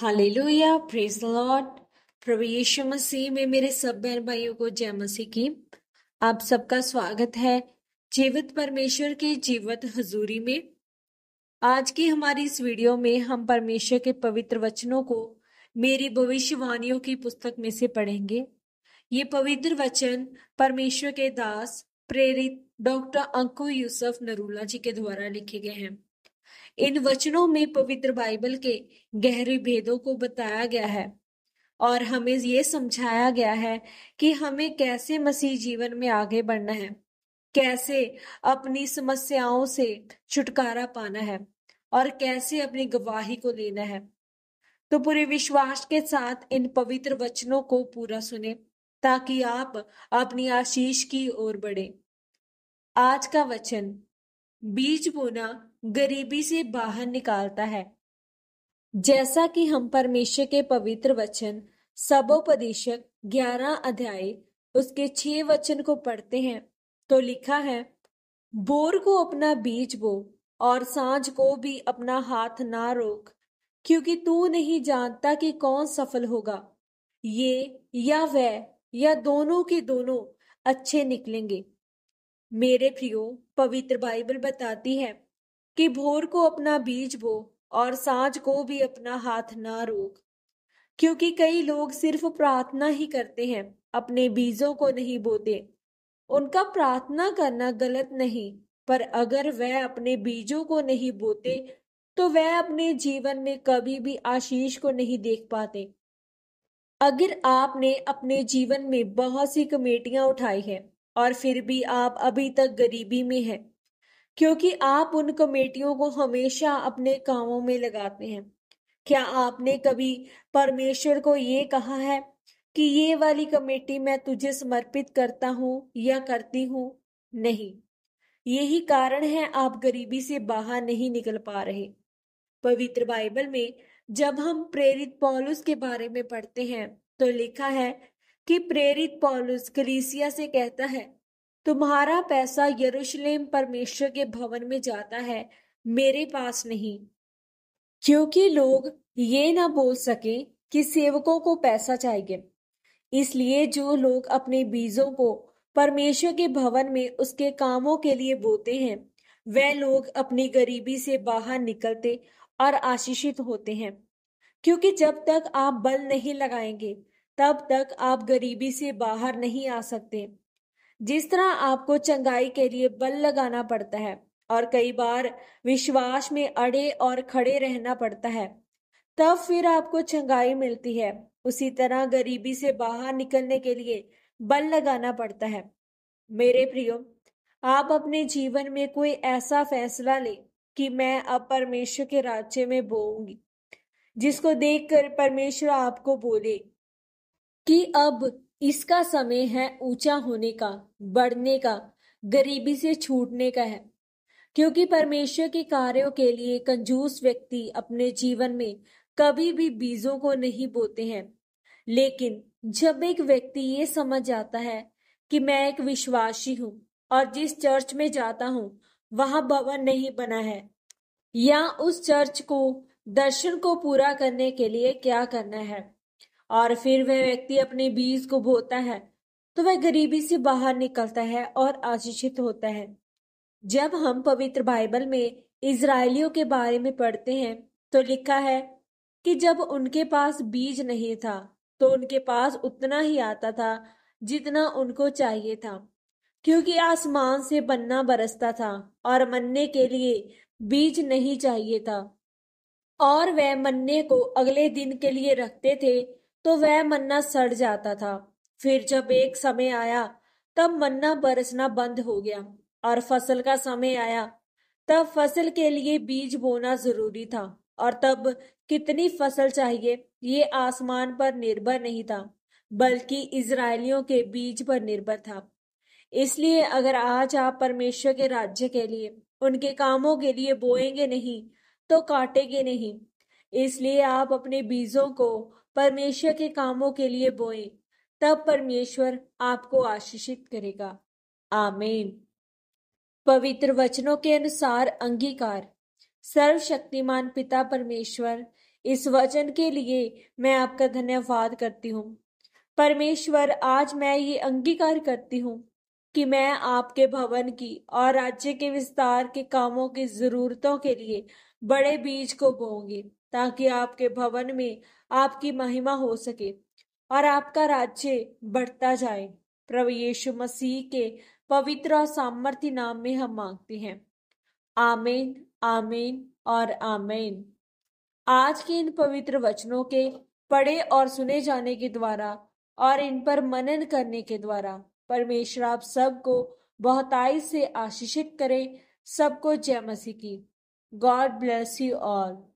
hallelujah praise the lord प्रभु यीशु मसीह में मेरे सब बहन भाइयों को जय मसीह की आप सबका स्वागत है जीवित परमेश्वर के जीवित हजूरी में आज की हमारी इस वीडियो में हम परमेश्वर के पवित्र वचनों को मेरी भविष्यवाणियों की पुस्तक में से पढ़ेंगे ये पवित्र वचन परमेश्वर के दास प्रेरित डॉक्टर अंकु यूसुफ नरूला जी के द्वारा लिखे गए हैं इन वचनों में पवित्र बाइबल के गहरे भेदों को बताया गया है और हमें ये समझाया गया है कि हमें कैसे मसीह जीवन में आगे बढ़ना है कैसे अपनी समस्याओं से छुटकारा पाना है और कैसे अपनी गवाही को लेना है तो पूरे विश्वास के साथ इन पवित्र वचनों को पूरा सुने ताकि आप अपनी आशीष की ओर बढ़े आज का वचन बीज बोना गरीबी से बाहर निकालता है जैसा कि हम परमेश्वर के पवित्र वचन सबोपदेशक ग्यारह अध्याय उसके छह वचन को पढ़ते हैं तो लिखा है बोर को अपना बीज बो और सांझ को भी अपना हाथ ना रोक क्योंकि तू नहीं जानता कि कौन सफल होगा ये या वह या दोनों के दोनों अच्छे निकलेंगे मेरे प्रियो पवित्र बाइबल बताती है कि भोर को अपना बीज बो और सांझ को भी अपना हाथ ना रोक क्योंकि कई लोग सिर्फ प्रार्थना ही करते हैं अपने बीजों को नहीं बोते उनका प्रार्थना करना गलत नहीं पर अगर वह अपने बीजों को नहीं बोते तो वह अपने जीवन में कभी भी आशीष को नहीं देख पाते अगर आपने अपने जीवन में बहुत सी कमेटियां उठाई हैं और फिर भी आप अभी तक गरीबी में हैं क्योंकि आप उन कमेटियों को हमेशा अपने कामों में लगाते हैं क्या आपने कभी परमेश्वर को ये कहा है कि ये वाली कमेटी मैं तुझे समर्पित करता हूँ या करती हूँ नहीं यही कारण है आप गरीबी से बाहर नहीं निकल पा रहे पवित्र बाइबल में जब हम प्रेरित पॉलुस के बारे में पढ़ते हैं तो लिखा है कि प्रेरित पॉलुस कलीसिया से कहता है तुम्हारा पैसा यरूशलेम परमेश्वर के भवन में जाता है मेरे पास नहीं क्योंकि लोग ये ना बोल सके कि सेवकों को पैसा चाहिए इसलिए जो लोग अपने बीजों को परमेश्वर के भवन में उसके कामों के लिए बोते हैं वह लोग अपनी गरीबी से बाहर निकलते और आशीषित होते हैं क्योंकि जब तक आप बल नहीं लगाएंगे तब तक आप गरीबी से बाहर नहीं आ सकते जिस तरह आपको चंगाई के लिए बल लगाना पड़ता है और कई बार विश्वास में अड़े और खड़े रहना पड़ता है तब फिर आपको चंगाई मिलती है उसी तरह गरीबी से बाहर निकलने के लिए बल लगाना पड़ता है मेरे प्रियो आप अपने जीवन में कोई ऐसा फैसला ले कि मैं अब परमेश्वर के राज्य में बोऊंगी जिसको देखकर परमेश्वर आपको बोले कि अब इसका समय है ऊंचा होने का बढ़ने का गरीबी से छूटने का है क्योंकि परमेश्वर के कार्यों के लिए कंजूस व्यक्ति अपने जीवन में कभी भी बीजों को नहीं बोते हैं लेकिन जब एक व्यक्ति ये समझ जाता है कि मैं एक विश्वासी हूँ और जिस चर्च में जाता हूँ वहां भवन नहीं बना है या उस चर्च को दर्शन को पूरा करने के लिए क्या करना है और फिर वह व्यक्ति अपने बीज को बोता है तो वह गरीबी से बाहर निकलता है और आशीषित होता है जब हम पवित्र बाइबल में इसराइलियों के बारे में पढ़ते हैं तो लिखा है कि जब उनके पास बीज नहीं था तो उनके पास उतना ही आता था जितना उनको चाहिए था क्योंकि आसमान से बन्ना बरसता था और मन्ने के लिए बीज नहीं चाहिए था और वह मन्ने को अगले दिन के लिए रखते थे तो वह मन्ना सड़ जाता था फिर जब एक समय आया तब मन्ना बरसना बंद हो गया और फसल का समय आया तब फसल के लिए बीज बोना जरूरी था और तब कितनी फसल चाहिए ये आसमान पर निर्भर नहीं था बल्कि इसराइलियों के बीज पर निर्भर था इसलिए अगर आज आप परमेश्वर के राज्य के लिए उनके कामों के लिए बोएंगे नहीं तो काटेंगे नहीं इसलिए आप अपने बीजों को परमेश्वर के कामों के लिए बोए तब परमेश्वर आपको आशीषित करेगा आमीन पवित्र वचनों के अनुसार अंगीकार सर्वशक्तिमान पिता परमेश्वर इस वचन के लिए मैं आपका धन्यवाद करती हूँ परमेश्वर आज मैं ये अंगीकार करती हूँ कि मैं आपके भवन की और राज्य के विस्तार के कामों की जरूरतों के लिए बड़े बीज को बोऊंगी ताकि आपके भवन में आपकी महिमा हो सके और आपका राज्य बढ़ता जाए प्रभु यीशु मसीह के पवित्र और सामर्थ्य नाम में हम मांगते हैं आमेन आमेन और आमेन आज के इन पवित्र वचनों के पढ़े और सुने जाने के द्वारा और इन पर मनन करने के द्वारा परमेश्वर आप सबको बहुताई से आशीषित करें सबको जय मसीह की गॉड ब्लेस यू ऑल